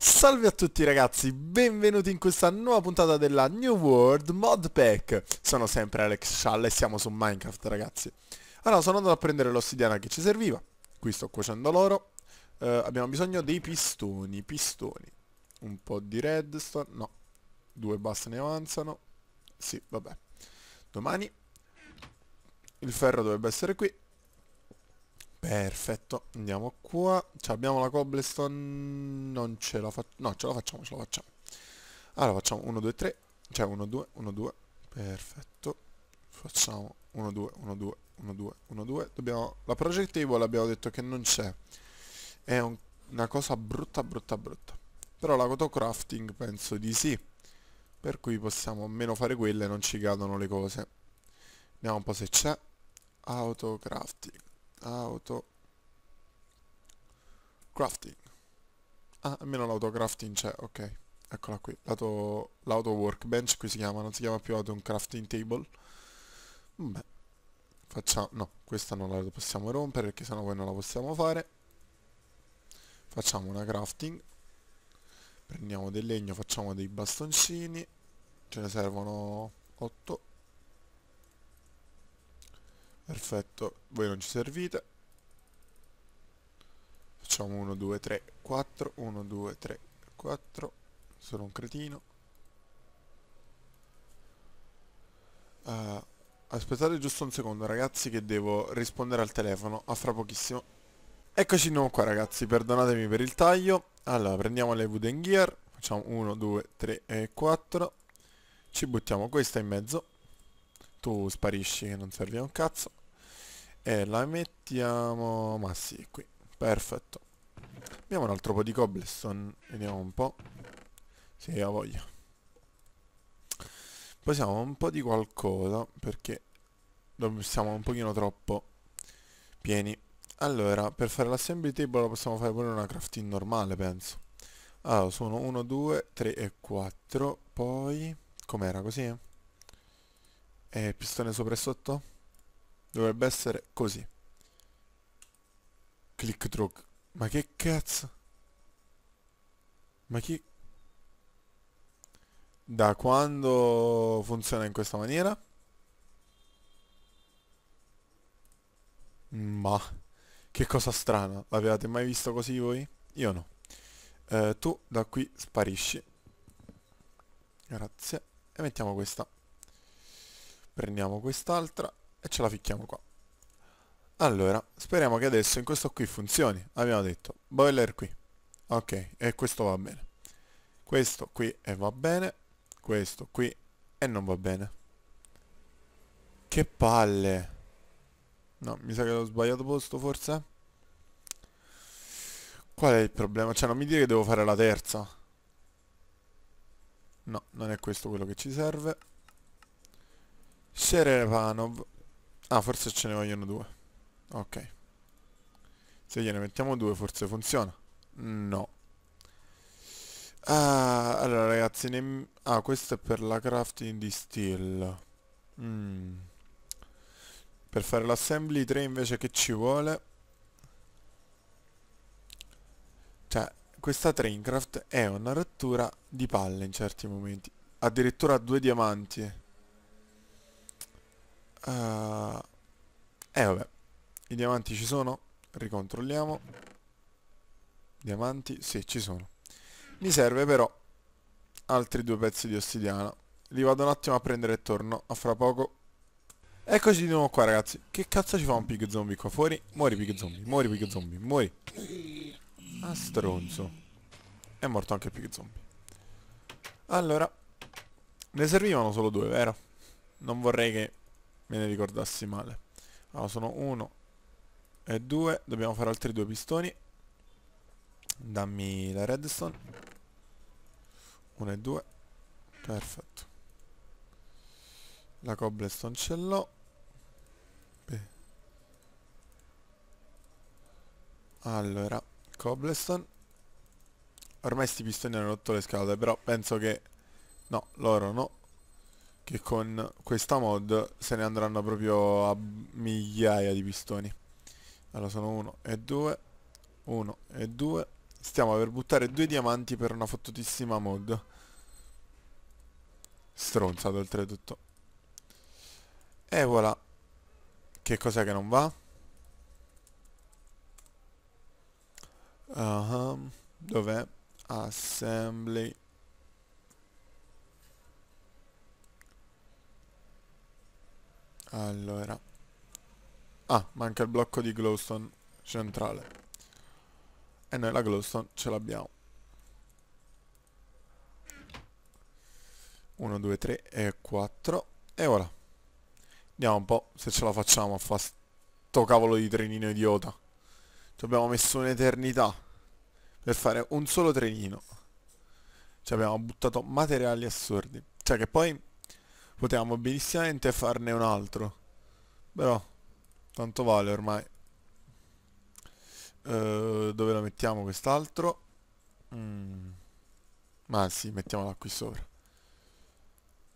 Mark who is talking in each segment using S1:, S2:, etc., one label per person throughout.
S1: Salve a tutti ragazzi, benvenuti in questa nuova puntata della New World Mod Pack Sono sempre Alex Schall e siamo su Minecraft ragazzi Allora sono andato a prendere l'ossidiana che ci serviva Qui sto cuocendo l'oro eh, Abbiamo bisogno dei pistoni, pistoni Un po' di redstone, no, due basta ne avanzano sì vabbè domani il ferro dovrebbe essere qui perfetto andiamo qua c cioè, abbiamo la cobblestone non ce la facciamo no ce la facciamo ce la facciamo allora facciamo 1 2 3 cioè 1 2 1 2 perfetto facciamo 1 2 1 2 1 2 1 2 dobbiamo la table abbiamo detto che non c'è è un, una cosa brutta brutta brutta però l'autocrafting penso di sì per cui possiamo almeno fare quelle e non ci cadono le cose vediamo un po' se c'è auto crafting auto crafting ah almeno l'auto crafting c'è ok eccola qui l'auto workbench qui si chiama non si chiama più auto crafting table vabbè facciamo no questa non la possiamo rompere perché sennò poi non la possiamo fare facciamo una crafting Prendiamo del legno, facciamo dei bastoncini. Ce ne servono 8. Perfetto, voi non ci servite. Facciamo 1, 2, 3, 4. 1, 2, 3, 4. Sono un cretino. Uh, aspettate giusto un secondo ragazzi che devo rispondere al telefono. A fra pochissimo. Eccoci di nuovo qua ragazzi, perdonatemi per il taglio Allora, prendiamo le wooden gear Facciamo 1, 2, 3 e 4 Ci buttiamo questa in mezzo Tu sparisci che non serve un cazzo E la mettiamo... ma sì, qui Perfetto Abbiamo un altro po' di cobblestone Vediamo un po' Sì, ho voglia Poi siamo un po' di qualcosa Perché siamo un pochino troppo pieni allora, per fare l'assembly table possiamo fare pure una crafting normale, penso. Allora, ah, sono 1, 2, 3 e 4, poi... Com'era, così? E pistone sopra e sotto? Dovrebbe essere così. Click truck. Ma che cazzo? Ma chi... Da quando funziona in questa maniera? Ma... Che cosa strana, l'avevate mai visto così voi? Io no. Eh, tu da qui sparisci. Grazie. E mettiamo questa. Prendiamo quest'altra e ce la ficchiamo qua. Allora, speriamo che adesso in questo qui funzioni. Abbiamo detto boiler qui. Ok, e questo va bene. Questo qui e va bene. Questo qui e non va bene. Che palle! No, mi sa che ho sbagliato posto forse. Qual è il problema? Cioè non mi dire che devo fare la terza. No, non è questo quello che ci serve. Serevanov. Ah, forse ce ne vogliono due. Ok. Se gliene mettiamo due forse funziona. No. Ah, allora ragazzi, ah, questo è per la crafting di steel. Mmm. Per fare l'assembly 3 invece che ci vuole? Cioè, questa Traincraft è una rottura di palle in certi momenti. Addirittura due diamanti. E uh, eh, vabbè. I diamanti ci sono? Ricontrolliamo. Diamanti? Sì, ci sono. Mi serve però altri due pezzi di ossidiana. Li vado un attimo a prendere e torno a fra poco. Eccoci di nuovo qua ragazzi Che cazzo ci fa un pig zombie qua fuori? Muori pig zombie, muori pig zombie, muori Ah stronzo È morto anche il pig zombie Allora Ne servivano solo due, vero? Non vorrei che me ne ricordassi male Allora sono uno e due Dobbiamo fare altri due pistoni Dammi la redstone Uno e due Perfetto La cobblestone ce l'ho Allora, cobblestone. Ormai sti pistoni hanno rotto le scatole, però penso che... No, loro no. Che con questa mod se ne andranno proprio a migliaia di pistoni. Allora sono uno e due. Uno e due. Stiamo per buttare due diamanti per una fottutissima mod. Stronzato oltretutto. E voilà. Che cos'è che non va? uh -huh. dov'è? assembly allora ah manca il blocco di glowstone centrale e noi la glowstone ce l'abbiamo 1, 2, 3 e 4 e ora vediamo un po' se ce la facciamo a fa sto cavolo di trenino idiota ci abbiamo messo un'eternità per fare un solo trenino. Ci abbiamo buttato materiali assurdi. Cioè che poi potevamo benissimamente farne un altro. Però, tanto vale ormai. Uh, dove la mettiamo quest'altro? Mm. Ma sì, mettiamola qui sopra.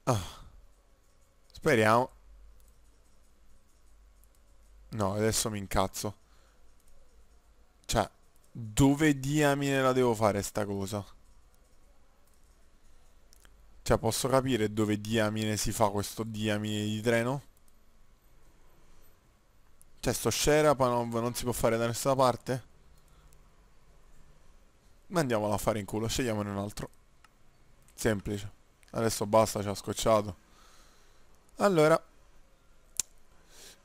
S1: Ah. Speriamo. No, adesso mi incazzo. Cioè, dove diamine la devo fare sta cosa? Cioè, posso capire dove diamine si fa questo diamine di treno? Cioè, sto Sherapanov non si può fare da nessuna parte? Ma andiamolo a fare in culo, scegliamone un altro. Semplice. Adesso basta, ci ha scocciato. Allora,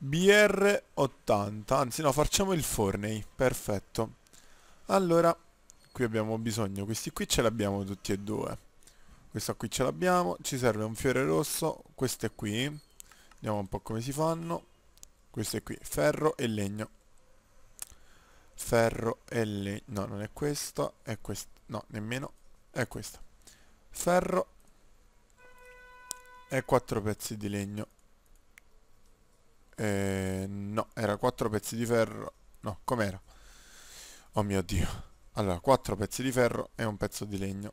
S1: BR80, anzi no, facciamo il Forney, perfetto. Allora, qui abbiamo bisogno, questi qui ce l'abbiamo tutti e due. Questa qui ce l'abbiamo, ci serve un fiore rosso, queste qui, vediamo un po' come si fanno. Queste qui, ferro e legno. Ferro e legno, no non è questa, è questa, no nemmeno, è questa. Ferro e quattro pezzi di legno eh, no, era 4 pezzi di ferro. No, com'era? Oh mio dio. Allora, 4 pezzi di ferro e un pezzo di legno.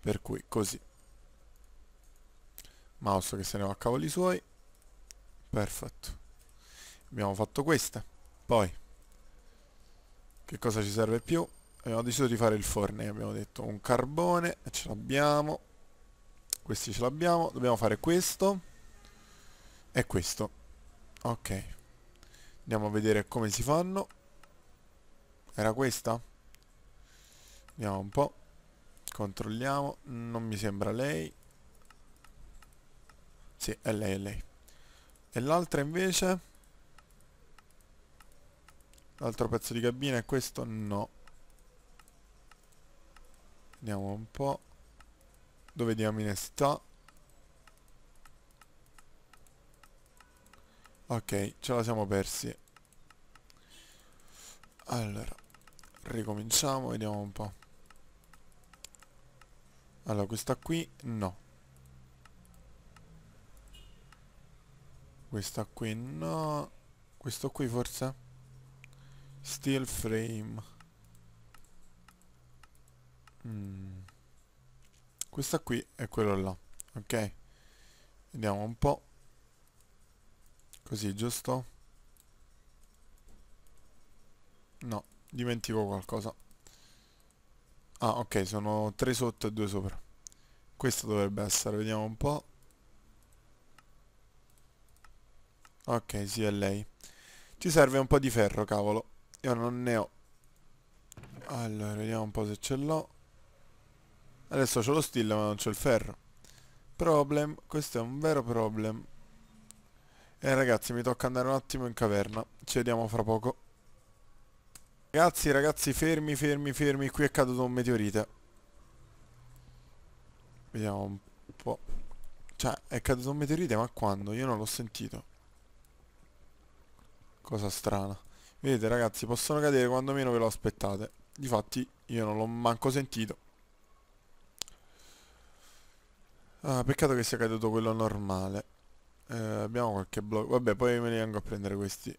S1: Per cui, così. Mouse che se ne va a cavoli suoi. Perfetto. Abbiamo fatto questa. Poi, che cosa ci serve più? Abbiamo deciso di fare il forno, abbiamo detto un carbone, ce l'abbiamo. Questi ce l'abbiamo, dobbiamo fare questo e questo ok andiamo a vedere come si fanno era questa? vediamo un po' controlliamo non mi sembra lei sì è lei è lei e l'altra invece l'altro pezzo di cabina è questo? no vediamo un po' dove diamine sta Ok, ce la siamo persi. Allora, ricominciamo, vediamo un po'. Allora, questa qui no. Questa qui no. Questo qui forse? Steel frame. Mm. Questa qui è quello là. Ok. Vediamo un po'. Così, giusto? No, dimentico qualcosa. Ah, ok, sono tre sotto e due sopra. Questo dovrebbe essere, vediamo un po'. Ok, sì, è lei. Ci serve un po' di ferro, cavolo. Io non ne ho. Allora, vediamo un po' se ce l'ho. Adesso c'ho lo stile ma non c'è il ferro. Problem, questo è un vero problem. Eh ragazzi, mi tocca andare un attimo in caverna. Ci vediamo fra poco. Ragazzi, ragazzi, fermi, fermi, fermi. Qui è caduto un meteorite. Vediamo un po'. Cioè, è caduto un meteorite, ma quando? Io non l'ho sentito. Cosa strana. Vedete ragazzi, possono cadere quando meno ve lo aspettate. Difatti, io non l'ho manco sentito. Ah, peccato che sia caduto quello normale. Eh, abbiamo qualche blocco. Vabbè, poi me ne vengo a prendere questi.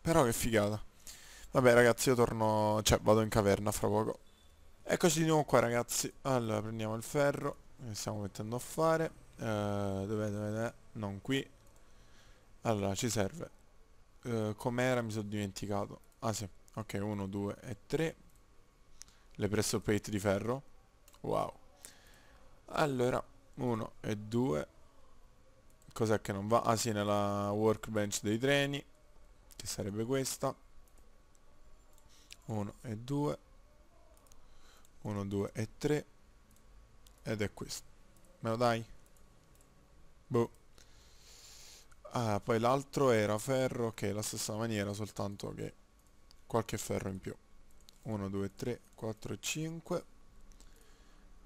S1: Però che figata. Vabbè ragazzi, io torno... Cioè, vado in caverna fra poco. Eccoci di nuovo qua ragazzi. Allora, prendiamo il ferro. Che stiamo mettendo a fare. Eh, dov'è, dov'è, Non qui. Allora, ci serve. Eh, com'era mi sono dimenticato. Ah sì. Ok, 1, 2 e 3. Le presso plate di ferro. Wow. Allora, 1 e 2 Cos'è che non va? Ah sì, nella workbench dei treni Che sarebbe questa 1 e 2 1, 2 e 3 Ed è questo Me lo dai? Boh Ah, poi l'altro era ferro Che è la stessa maniera Soltanto che qualche ferro in più 1, 2, 3, 4 e 5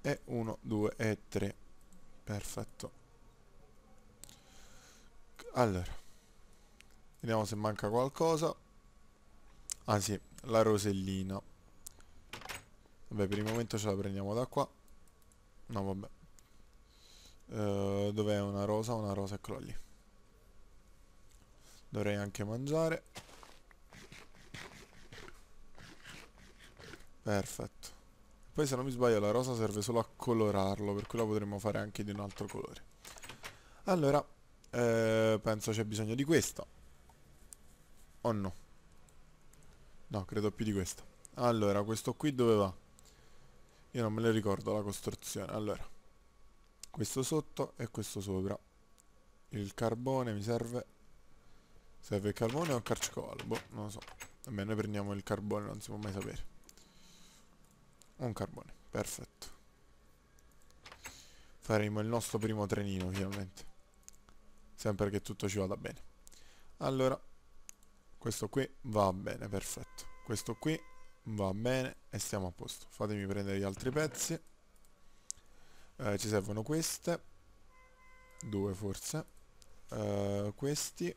S1: E 1, 2 e 3 Perfetto allora, vediamo se manca qualcosa. Ah sì, la rosellina. Vabbè, per il momento ce la prendiamo da qua. No, vabbè. Uh, Dov'è una rosa? Una rosa, eccola lì. Dovrei anche mangiare. Perfetto. Poi se non mi sbaglio la rosa serve solo a colorarlo, per cui la potremmo fare anche di un altro colore. Allora, eh, penso c'è bisogno di questo o oh no no credo più di questo allora questo qui dove va io non me lo ricordo la costruzione allora questo sotto e questo sopra il carbone mi serve serve il carbone o il carciocavallo boh non lo so vabbè noi prendiamo il carbone non si può mai sapere un carbone perfetto faremo il nostro primo trenino finalmente sempre che tutto ci vada bene allora questo qui va bene perfetto questo qui va bene e siamo a posto fatemi prendere gli altri pezzi eh, ci servono queste due forse eh, questi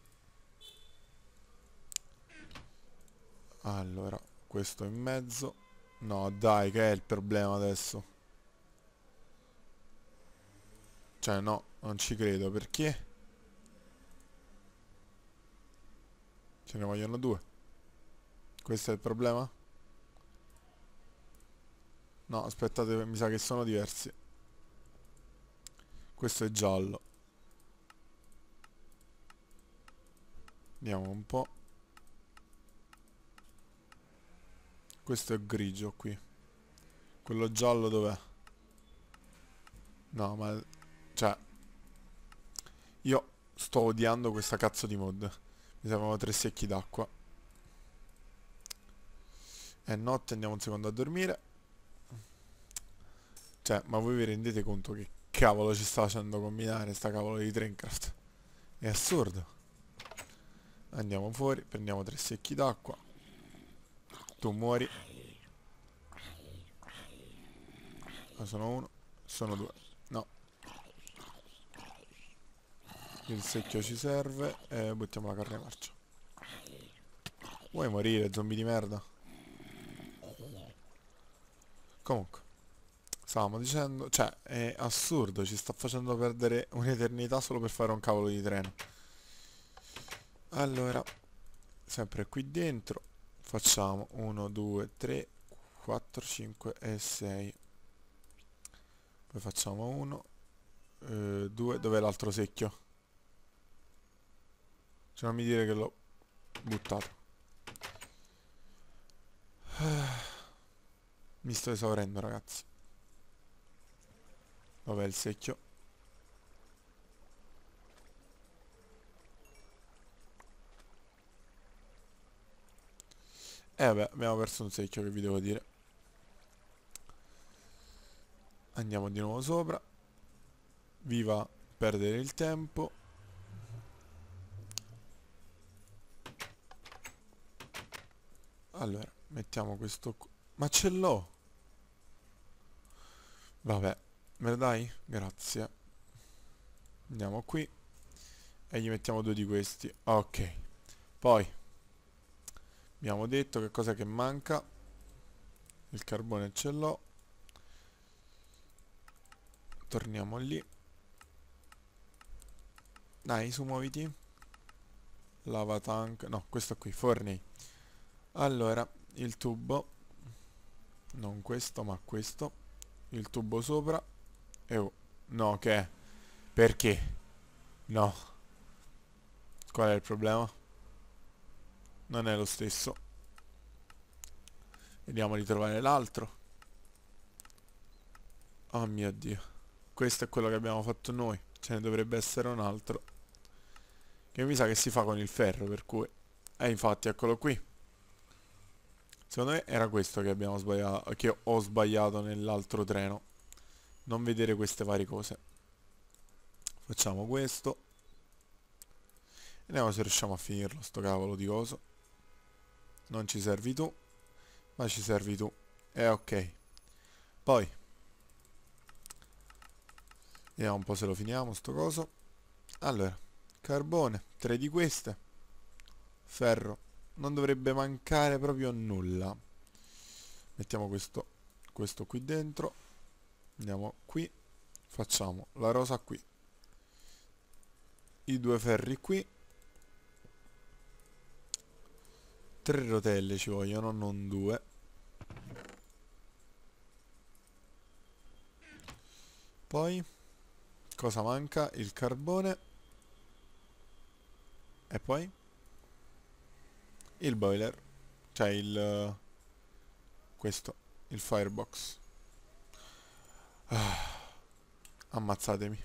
S1: allora questo in mezzo no dai che è il problema adesso cioè no non ci credo perché Ce ne vogliono due. Questo è il problema? No, aspettate, mi sa che sono diversi. Questo è giallo. Vediamo un po'. Questo è grigio qui. Quello giallo dov'è? No, ma... Cioè... Io sto odiando questa cazzo di mod. Mi servono tre secchi d'acqua. È notte, andiamo un secondo a dormire. Cioè, ma voi vi rendete conto che cavolo ci sta facendo combinare sta cavolo di Traincraft? È assurdo. Andiamo fuori, prendiamo tre secchi d'acqua. Tu muori. Ah, sono uno, sono due. Il secchio ci serve e buttiamo la carne marcia. Vuoi morire, zombie di merda? Comunque, stavamo dicendo... Cioè, è assurdo, ci sta facendo perdere un'eternità solo per fare un cavolo di treno. Allora, sempre qui dentro, facciamo 1, 2, 3, 4, 5 e 6. Poi facciamo 1, 2, eh, dov'è l'altro secchio? Se non mi dire che l'ho buttato. Mi sto esaurendo, ragazzi. Vabbè, il secchio. E eh vabbè, abbiamo perso un secchio, che vi devo dire. Andiamo di nuovo sopra. Viva perdere il tempo. Allora, mettiamo questo... Ma ce l'ho! Vabbè, me lo dai? Grazie. Andiamo qui. E gli mettiamo due di questi. Ok. Poi. Abbiamo detto che cosa che manca. Il carbone ce l'ho. Torniamo lì. Dai, su muoviti. Lava tank. No, questo qui, forni allora il tubo non questo ma questo il tubo sopra e oh, no che okay. perché no qual è il problema non è lo stesso vediamo di trovare l'altro oh mio dio questo è quello che abbiamo fatto noi ce ne dovrebbe essere un altro che mi sa che si fa con il ferro per cui e eh, infatti eccolo qui Secondo me era questo che abbiamo sbagliato, che ho sbagliato nell'altro treno. Non vedere queste varie cose. Facciamo questo. Vediamo se riusciamo a finirlo, sto cavolo di coso. Non ci servi tu, ma ci servi tu. E eh, ok. Poi. Vediamo un po' se lo finiamo sto coso. Allora, carbone, tre di queste. Ferro, non dovrebbe mancare proprio nulla mettiamo questo, questo qui dentro andiamo qui facciamo la rosa qui i due ferri qui tre rotelle ci vogliono non due poi cosa manca il carbone e poi il boiler, cioè il... questo, il firebox. Ah, ammazzatemi.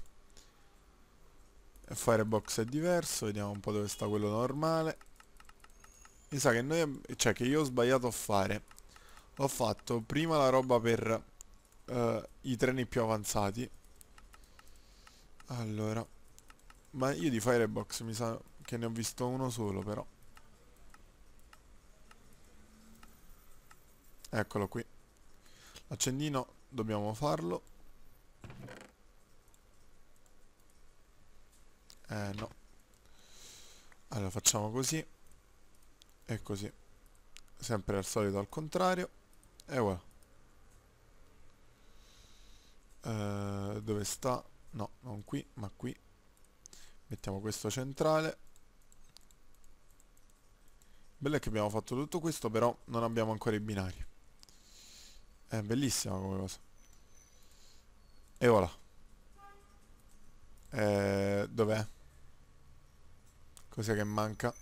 S1: Il firebox è diverso, vediamo un po' dove sta quello normale. Mi sa che noi... cioè che io ho sbagliato a fare. Ho fatto prima la roba per uh, i treni più avanzati. Allora... Ma io di firebox mi sa che ne ho visto uno solo però. Eccolo qui. L'accendino dobbiamo farlo. Eh no. Allora facciamo così. E così. Sempre al solito al contrario. E voilà. Eh, dove sta? No, non qui, ma qui. Mettiamo questo centrale bello è che abbiamo fatto tutto questo però non abbiamo ancora i binari è bellissima come cosa. E ora? Eh, Dov'è? Cos'è che manca?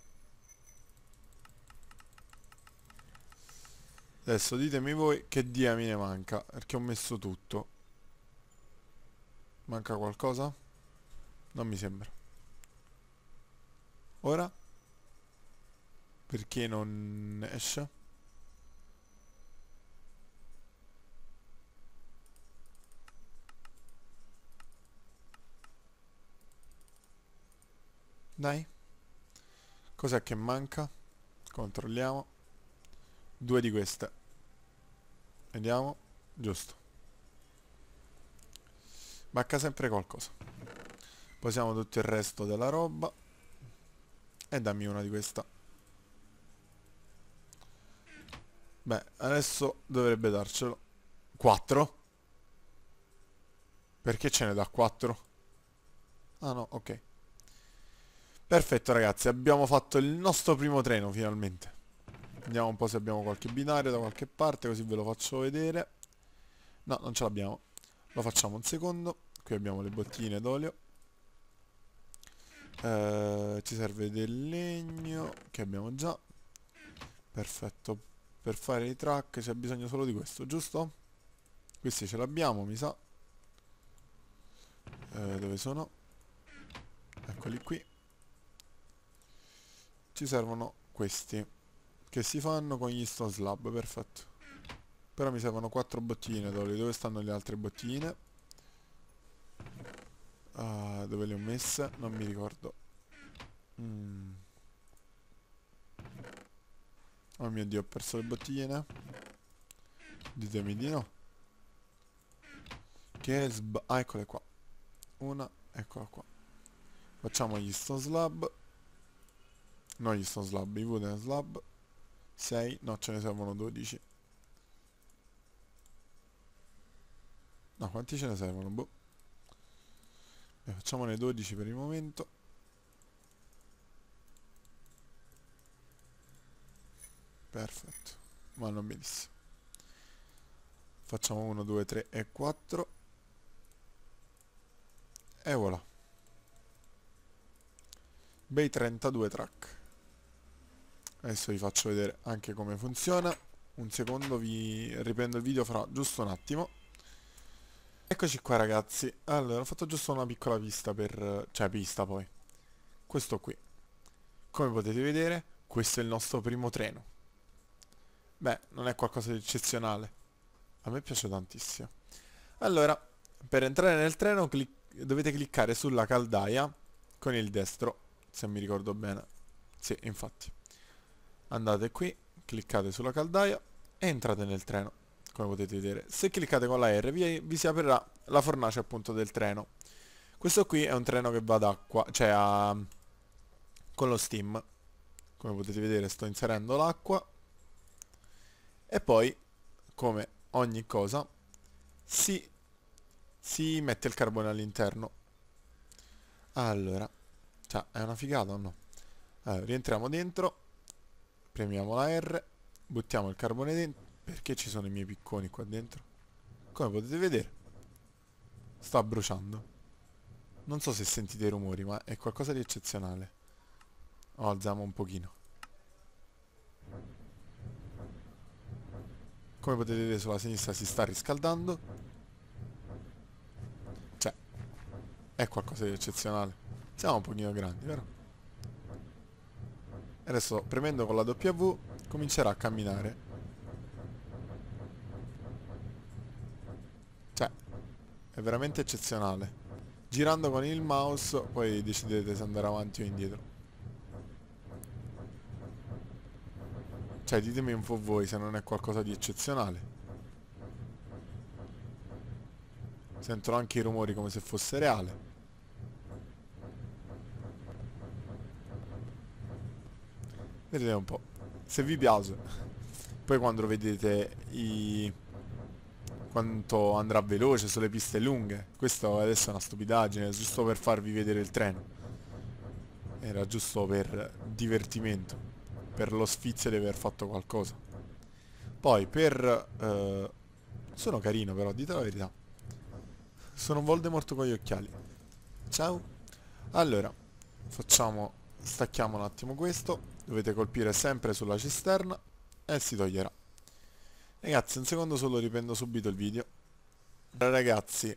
S1: Adesso ditemi voi che diamine manca, perché ho messo tutto. Manca qualcosa? Non mi sembra. Ora? Perché non esce? Dai. Cos'è che manca? Controlliamo. Due di queste. Vediamo. Giusto. Manca sempre qualcosa. Posiamo tutto il resto della roba. E dammi una di questa. Beh, adesso dovrebbe darcelo. Quattro? Perché ce ne dà quattro? Ah no, ok. Perfetto ragazzi, abbiamo fatto il nostro primo treno finalmente. Vediamo un po' se abbiamo qualche binario da qualche parte, così ve lo faccio vedere. No, non ce l'abbiamo. Lo facciamo un secondo. Qui abbiamo le bottigline d'olio. Eh, ci serve del legno, che abbiamo già. Perfetto. Per fare i track c'è bisogno solo di questo, giusto? Questi ce l'abbiamo, mi sa. Eh, dove sono? Eccoli qui ci servono questi che si fanno con gli stone slab perfetto però mi servono quattro bottigline d'olio dove stanno le altre bottigline uh, dove le ho messe non mi ricordo mm. oh mio dio ho perso le bottigline ditemi di no che sb ah eccole qua una eccola qua facciamo gli stone slab No, gli sto slab, i vuoto slab 6, no ce ne servono 12 No, quanti ce ne servono? Boh Beh, Facciamone 12 per il momento Perfetto Vanno benissimo Facciamo 1, 2, 3 e 4 E voilà Bei 32 track Adesso vi faccio vedere anche come funziona. Un secondo vi riprendo il video fra giusto un attimo. Eccoci qua ragazzi. Allora, ho fatto giusto una piccola pista per... cioè pista poi. Questo qui. Come potete vedere, questo è il nostro primo treno. Beh, non è qualcosa di eccezionale. A me piace tantissimo. Allora, per entrare nel treno clic dovete cliccare sulla caldaia con il destro, se mi ricordo bene. Sì, infatti andate qui, cliccate sulla caldaia e entrate nel treno, come potete vedere. Se cliccate con la R vi, vi si aprirà la fornace appunto del treno. Questo qui è un treno che va ad acqua, cioè a... con lo steam. Come potete vedere sto inserendo l'acqua. E poi, come ogni cosa, si, si mette il carbone all'interno. Allora, cioè è una figata o no? Allora, rientriamo dentro Premiamo la R, buttiamo il carbone dentro. Perché ci sono i miei picconi qua dentro? Come potete vedere, sta bruciando. Non so se sentite i rumori, ma è qualcosa di eccezionale. Oh, alziamo un pochino. Come potete vedere sulla sinistra si sta riscaldando. Cioè, è qualcosa di eccezionale. Siamo un pochino grandi, però adesso premendo con la W comincerà a camminare. Cioè, è veramente eccezionale. Girando con il mouse poi decidete se andare avanti o indietro. Cioè ditemi un po' voi se non è qualcosa di eccezionale. Sento anche i rumori come se fosse reale. Vedete un po'. Se vi piace. Poi quando vedete i... Quanto andrà veloce sulle piste lunghe. Questo adesso è una stupidaggine, giusto per farvi vedere il treno. Era giusto per divertimento. Per lo sfizio di aver fatto qualcosa. Poi per... Eh... Sono carino però, dite la verità. Sono Voldemort con gli occhiali. Ciao. Allora, facciamo Stacchiamo un attimo questo. Dovete colpire sempre sulla cisterna e si toglierà. Ragazzi, un secondo solo riprendo subito il video. ragazzi,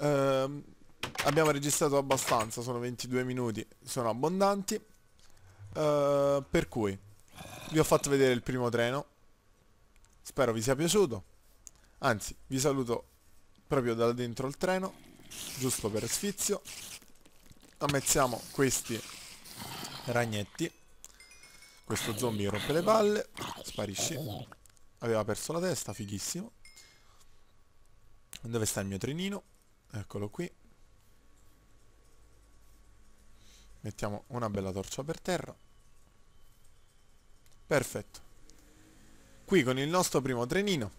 S1: ehm, abbiamo registrato abbastanza, sono 22 minuti, sono abbondanti. Eh, per cui, vi ho fatto vedere il primo treno. Spero vi sia piaciuto. Anzi, vi saluto proprio da dentro il treno, giusto per sfizio. ammettiamo questi Ragnetti. Questo zombie rompe le palle. Sparisci. Aveva perso la testa, fighissimo. Dove sta il mio trenino? Eccolo qui. Mettiamo una bella torcia per terra. Perfetto. Qui con il nostro primo trenino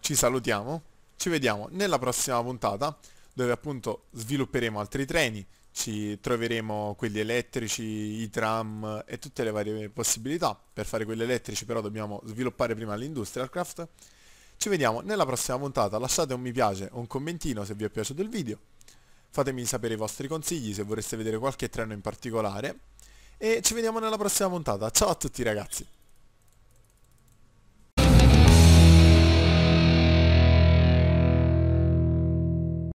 S1: ci salutiamo. Ci vediamo nella prossima puntata dove appunto svilupperemo altri treni ci troveremo quelli elettrici, i tram e tutte le varie possibilità. Per fare quelli elettrici però dobbiamo sviluppare prima l'Industrial Craft. Ci vediamo nella prossima puntata, lasciate un mi piace o un commentino se vi è piaciuto il video. Fatemi sapere i vostri consigli se vorreste vedere qualche treno in particolare. E ci vediamo nella prossima puntata. Ciao a tutti ragazzi!